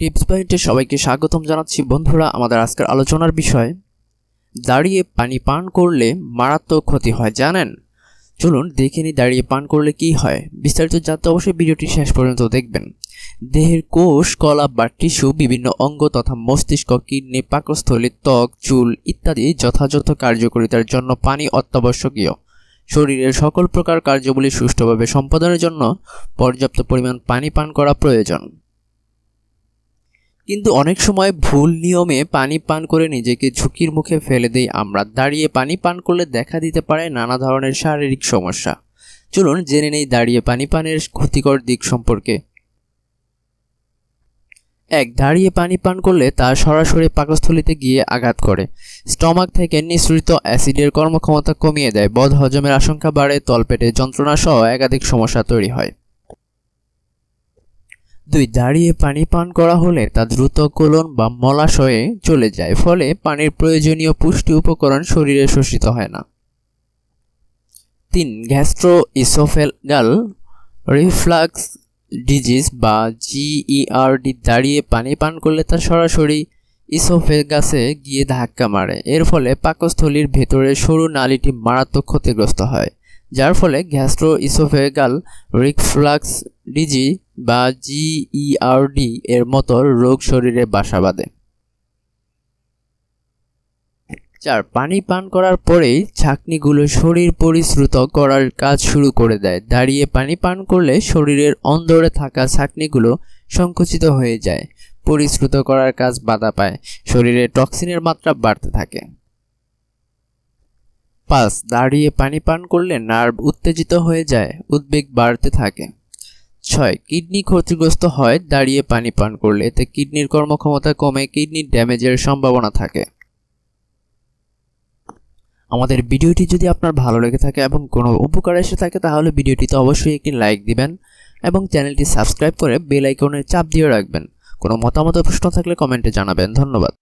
tips পয়েন্টে সবাইকে স্বাগতম জানাচ্ছি বন্ধুরা আমাদের আজকের আলোচনার বিষয় দাঁড়িয়ে পানি পান করলে মারাত্মক ক্ষতি হয় জানেন চলুন দেখে নি দাঁড়িয়ে পান করলে কি হয় বিস্তারিত জানতে অবশ্যই ভিডিওটি শেষ পর্যন্ত দেখবেন দেহের কোষ কলা বা টিস্যু বিভিন্ন অঙ্গ তথা মস্তিষ্ক কিডনি পাকস্থলী ত্বক চুল ইত্যাদি যথাযথ কার্যকারিতার জন্য পানি অত্যাবশ্যকীয় শরীরের সকল প্রকার কার্যবলী সুষ্ঠুভাবে সম্পাদনের জন্য পর্যাপ্ত পরিমাণ পানি পান করা প্রয়োজন কিন্তু অনেক সময় ভুল নিয়মে পানি পান করে নিজেকে ঝুঁকির মুখে ফেলে দেই আমরা দাঁড়িয়ে পানি পান করলে দেখা দিতে পারে নানা ধরনের শারীরিক সমস্যা চলুন জেনে নেই দাঁড়িয়ে পানি পানের ক্ষতিকর দিক সম্পর্কে এক দাঁড়িয়ে পানি পান করলে তা সরাসরি পাকস্থলিতে গিয়ে আঘাত করে স্টমাক থেকে নিঃসৃত অ্যাসিডের কর্মক্ষমতা কমিয়ে দেয় বদ হজমের আশঙ্কা বাড়ে তলপেটে যন্ত্রণা সহ একাধিক সমস্যা তৈরি হয় দুই দাঁড়িয়ে পানি পান করা হলে তা দ্রুত কোলন বা মলাশয়ে চলে যায় ফলে পানির প্রয়োজনীয় পুষ্টি উপকরণ শরীরে শোষিত হয় না তিন গ্যাস্ট্রো ইসোফেগাল রিফ্লাক্স ডিজিজ বা জিইআরডি e দাঁড়িয়ে পানি পান করলে তা সরাসরি ইসোফেগাসে গিয়ে ধাক্কা মারে এর ফলে পাকস্থলীর ভেতরে সরু নালীটি মারাত্মক ক্ষতিগ্রস্ত হয় যার ফলে গ্যাস্ট্রো ইসোফেগাল রিকফ্লাক্স ডিজি বা জিইআরডি e এর মতো রোগ শরীরে বাসা বাঁধে চার পানি পান করার পরেই ছাকনিগুলো শরীর পরিশ্রুত করার কাজ শুরু করে দেয় দাঁড়িয়ে পানি পান করলে শরীরের অন্দরে থাকা ছাকনিগুলো সংকুচিত হয়ে যায় পরিশ্রুত করার কাজ বাধা পায় শরীরে টক্সিনের মাত্রা বাড়তে থাকে পাঁচ দাঁড়িয়ে পানি পান করলে নার্ভ উত্তেজিত হয়ে যায় উদ্বেগ বাড়তে থাকে ছয় কিডনি ক্ষতিগ্রস্ত হয় দাঁড়িয়ে পানি পান করলে এতে কিডনির কর্মক্ষমতা কমে কিডনি ড্যামেজের সম্ভাবনা থাকে আমাদের ভিডিওটি যদি আপনার ভালো লেগে থাকে এবং কোনো উপকার এসে থাকে তাহলে ভিডিওটিতে অবশ্যই একটি লাইক দিবেন এবং চ্যানেলটি সাবস্ক্রাইব করে বেল আইকনের চাপ দিয়ে রাখবেন কোনো মতামত প্রশ্ন থাকলে কমেন্টে জানাবেন ধন্যবাদ